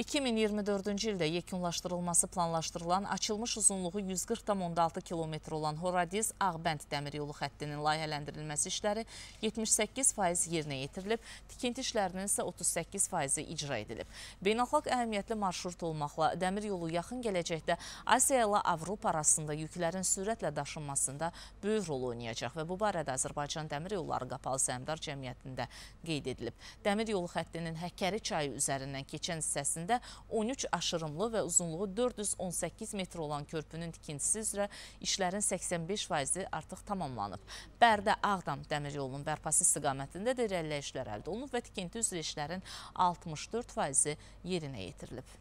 2024-cü ildə yekunlaşdırılması planlaşdırılan açılmış uzunluğu 140,6 kilometr olan Horadiz Ağbənd dəmir yolu xəttinin layihələndirilməsi işləri 78% yerinə yetirilib, tikinti işlərinin isə 38%-i icra edilib. Beynəlxalq əhəmiyyətli marşrut olmaqla dəmir yolu yaxın gələcəkdə Asiya ilə Avropa arasında yüklərin sürətlə daşınmasında böyük rol oynayacaq və bu barədə Azərbaycan Dəmir Yolları Qapalı Səhmdar Cəmiyyətində qeyd edilib. Dəmir yolu xəttinin Həkəri çayı üzərindən keçən hissəsində nəticəsində 13 aşırımlı və uzunluğu 418 metr olan körpünün tikintisi üzrə işlərin 85%-i artıq tamamlanıb. Bərdə-Ağdam dəmir yolunun bərpası istiqamətində də irəliləyişlər əldə olunub və tikinti üzrə işlərin 64%-i yerinə yetirilib.